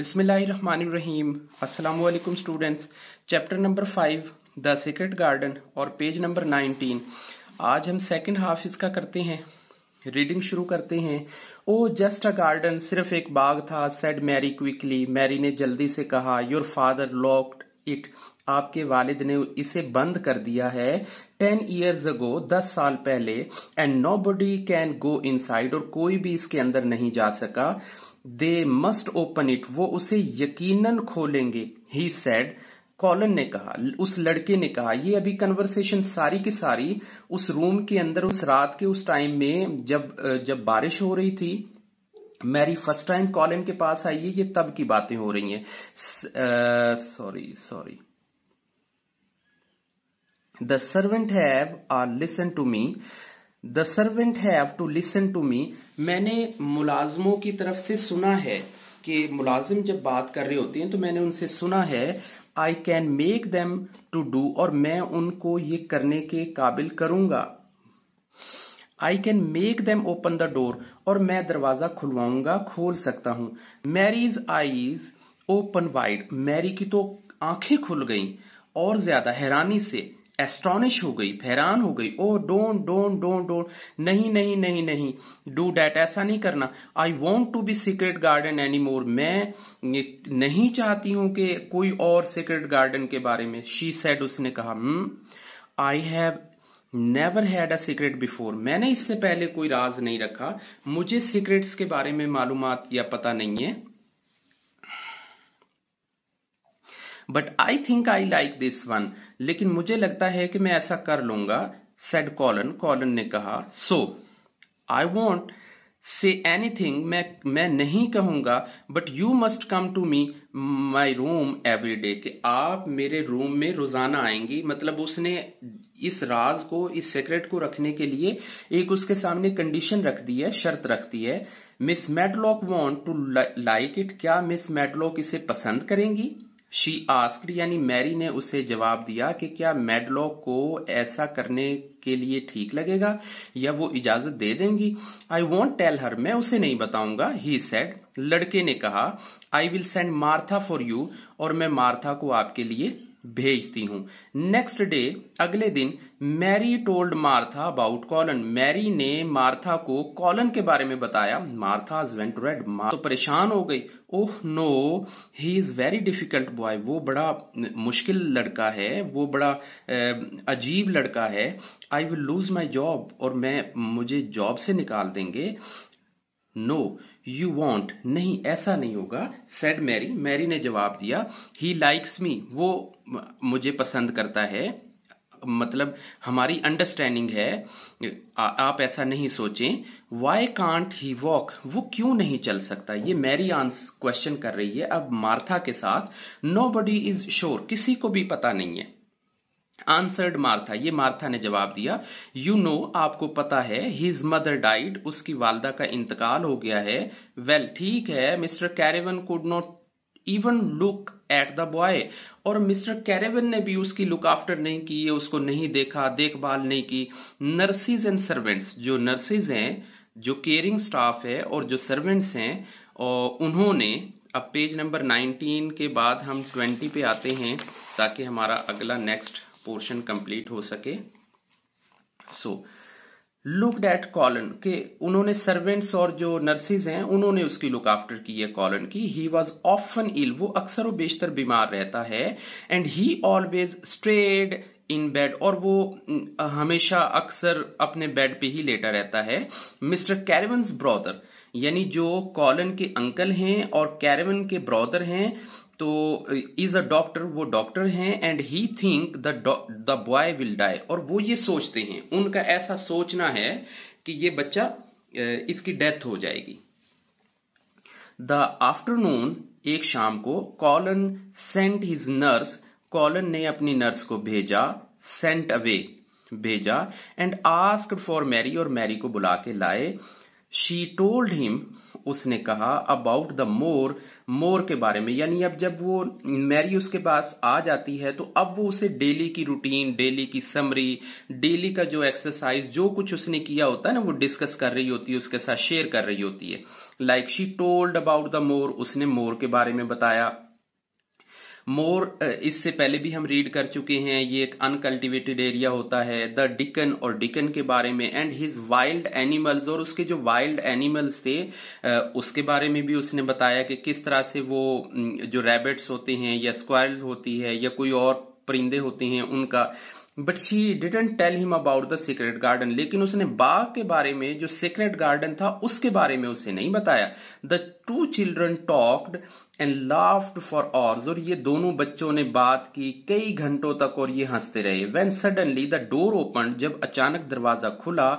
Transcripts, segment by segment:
बिसमीम असलकुम students chapter number five the secret garden और पेज नंबर नाइनटीन आज हम सेकंड हाफ इसका करते हैं रीडिंग शुरू करते हैं ओ जस्ट अ गार्डन सिर्फ एक बाग था सेड मैरी क्विकली मैरी ने जल्दी से कहा योर फादर लॉक्ड इट आपके वालिद ने इसे बंद कर दिया है टेन ईयर्स अगो दस साल पहले and no can go in और कोई भी इसके अंदर नहीं जा सका दे मस्ट ओपन इट वो उसे यकीनन खोलेंगे ही सेड कॉलन ने कहा उस लड़के ने कहा ये अभी कन्वर्सेशन सारी की सारी उस रूम के अंदर उस रात के उस टाइम में जब जब बारिश हो रही थी मैरी फर्स्ट टाइम कॉलन के पास आई है ये तब की बातें हो रही हैं sorry sorry the servant have are listen to me the servant have to listen to me मैंने मुलाजमों की तरफ से सुना है कि मुलाजिम जब बात कर रहे होते हैं तो मैंने उनसे सुना है I can make them to do और मैं उनको ये करने के काबिल करूंगा I can make them open the door और मैं दरवाजा खुलवाऊंगा खोल सकता हूं Mary's eyes open wide Mary की तो आंखें खुल गई और ज्यादा हैरानी से एस्ट्रॉनिश हो गई हैरान हो गई oh don't don't don't don't नहीं नहीं नहीं नहीं डू डैट ऐसा नहीं करना I want to be secret garden any more मैं नहीं चाहती हूं कि कोई और सीक्रेट गार्डन के बारे में शी सेड उसने कहा I have never had a secret before मैंने इससे पहले कोई राज नहीं रखा मुझे सीक्रेट्स के बारे में मालूम या पता नहीं है but I think I like this one लेकिन मुझे लगता है कि मैं ऐसा कर लूंगा सेड कॉलन कॉलन ने कहा so I want say anything मैं मैं नहीं कहूंगा but you must come to me my room every day कि आप मेरे रूम में रोजाना आएंगी मतलब उसने इस राज को इस सेक्रेट को रखने के लिए एक उसके सामने कंडीशन रख दी है शर्त रख दी है Miss Medlock want to like it क्या मिस मेडलॉक इसे पसंद करेंगी शी आस्क्ड यानी मैरी ने उसे जवाब दिया कि क्या मेडलॉक को ऐसा करने के लिए ठीक लगेगा या वो इजाजत दे देंगी आई वॉन्ट टेल हर मैं उसे नहीं बताऊंगा ही सेड लड़के ने कहा I will send Martha for you और मैं मार्था को आपके लिए भेजती हूँ नेक्स्ट डे अगले दिन Mary told Martha about Colin Mary ने मार्था को कॉलन के बारे में बताया मार्था वेंट रेड तो परेशान हो गई oh no he is very difficult boy वो बड़ा मुश्किल लड़का है वो बड़ा अजीब लड़का है I will lose my job और मैं मुझे जॉब से निकाल देंगे नो no, यू वॉन्ट नहीं ऐसा नहीं होगा सेड मैरी मैरी ने जवाब दिया ही लाइक्स मी वो मुझे पसंद करता है मतलब हमारी अंडरस्टैंडिंग है आ, आप ऐसा नहीं सोचें वाई कांट ही वॉक वो क्यों नहीं चल सकता ये मैरी आंस क्वेश्चन कर रही है अब मार्था के साथ नो बडी इज श्योर किसी को भी पता नहीं है आंसर्ड मार्था ये मार्था ने जवाब दिया यू you नो know, आपको पता है हिज मदर डाइड उसकी वालदा का इंतकाल हो गया है वेल well, ठीक है mister Craven could not even look at the boy और मिस्टर कैरेवन ने भी उसकी लुक आफ्टर नहीं की ये उसको नहीं देखा देखभाल नहीं की नर्सिस एंड सर्वेंट्स जो नर्सिस हैं जो केयरिंग स्टाफ है और जो सर्वेंट्स हैं और उन्होंने अब पेज नंबर 19 के बाद हम 20 पे आते हैं ताकि हमारा अगला नेक्स्ट पोर्शन कंप्लीट हो सके सो लुक डेट कॉलन के उन्होंने सर्वेंट्स और जो नर्सिस हैं उन्होंने उसकी लुक आफ्टर की है कॉलन की ही वॉज ऑफन इल वो अक्सर वो बेशतर बीमार रहता है and he always stayed in bed और वो हमेशा अक्सर अपने बेड पे ही लेटा रहता है मिस्टर कैरवन ब्रॉदर यानी जो कॉलन के अंकल हैं और कैरवन के ब्रॉदर हैं तो इज अ डॉक्टर वो डॉक्टर हैं and he think the the boy will die और वो ये सोचते हैं उनका ऐसा सोचना है कि ये बच्चा इसकी डेथ हो जाएगी द आफ्टरनून एक शाम को Colin sent his nurse Colin ने अपनी नर्स को भेजा सेंट अवे भेजा एंड आस्क फॉर मैरी और मैरी को बुला के लाए शी टोल्ड हिम उसने कहा अबाउट द मोर मोर के बारे में यानी अब जब वो मैरी उसके पास आ जाती है तो अब वो उसे डेली की रूटीन डेली की समरी डेली का जो एक्सरसाइज जो कुछ उसने किया होता है ना वो डिस्कस कर रही होती है उसके साथ शेयर कर रही होती है like she told about the moor उसने मोर के बारे में बताया मोर इससे पहले भी हम रीड कर चुके हैं ये एक अनकल्टिवेटेड एरिया होता है द डिकन और डिकन के बारे में एंड हिज वाइल्ड एनिमल्स और उसके जो वाइल्ड एनिमल्स थे उसके बारे में भी उसने बताया कि किस तरह से वो जो रैबिट्स होते हैं या स्क्वायर्स होती है या कोई और परिंदे होते हैं उनका but she didn't tell him about the secret garden लेकिन उसने बाग के बारे में जो सीक्रेट गार्डन था उसके बारे में उसे नहीं बताया the two children talked and laughed for hours और ये दोनों बच्चों ने बात की कई घंटों तक और ये हंसते रहे when suddenly the door open जब अचानक दरवाजा खुला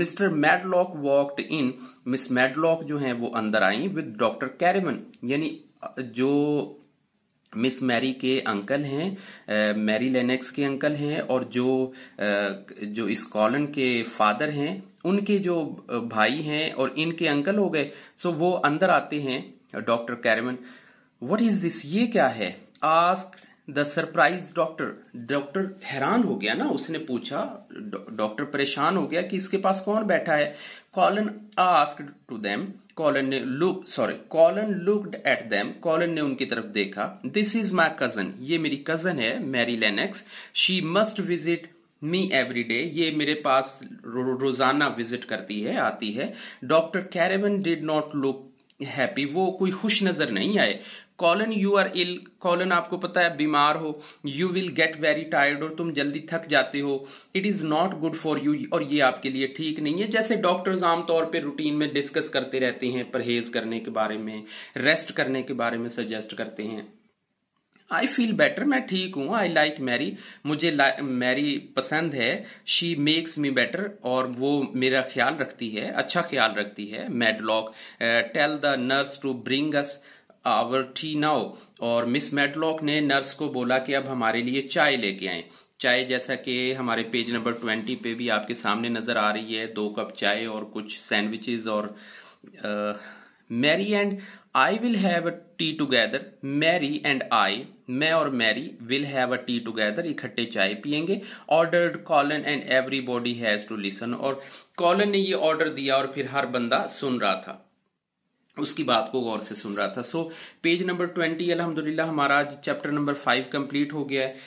mister Medlock walked in miss Medlock जो है वो अंदर आई विद डॉक्टर कैरेमन यानी जो मिस मैरी के अंकल हैं मैरी लेनेक्स के अंकल हैं और जो जो स्कॉलन के फादर हैं उनके जो भाई हैं और इनके अंकल हो गए सो वो अंदर आते हैं doctor Craven what is this ये क्या है ask the surprise doctor doctor हैरान हो गया ना उसने पूछा डॉक्टर परेशान हो गया कि इसके पास कौन बैठा है Colin ask to them Colin ने look sorry Colin looked at them Colin ने उनकी तरफ देखा दिस इज माई कजन ये मेरी कजन है Mary Lennox she must visit me every day ये मेरे पास रो, रोजाना विजिट करती है आती है doctor Craven did not look happy वो कोई खुश नजर नहीं आए Colin you are ill Colin आपको पता है बीमार हो you will get very tired और तुम जल्दी थक जाते हो it is not good for you और ये आपके लिए ठीक नहीं है जैसे डॉक्टर्स आमतौर पर रूटीन में डिस्कस करते रहते हैं परहेज करने के बारे में रेस्ट करने के बारे में सजेस्ट करते हैं आई फील बेटर मैं ठीक हूं आई लाइक मैरी मुझे मैरी पसंद है शी मेक्स मी बेटर और वो मेरा ख्याल रखती है अच्छा ख्याल रखती है Medlock tell the nurse to bring us now और मिस मेटलॉक ने नर्स को बोला कि अब हमारे लिए चाय लेके आए चाय जैसा कि हमारे पेज नंबर ट्वेंटी पे भी आपके सामने नजर आ रही है दो कप चाय और कुछ सैंडविचेस और Mary and I will have a tea together Mary and I मैं और Mary will have a tea together इकट्ठे चाय पियेंगे ordered Colin and everybody has to listen और कॉलन ने ये ऑर्डर दिया और फिर हर बंदा सुन रहा था उसकी बात को गौर से सुन रहा था सो पेज नंबर ट्वेंटी अलहमदिल्ला हमारा आज चैप्टर नंबर फाइव कंप्लीट हो गया है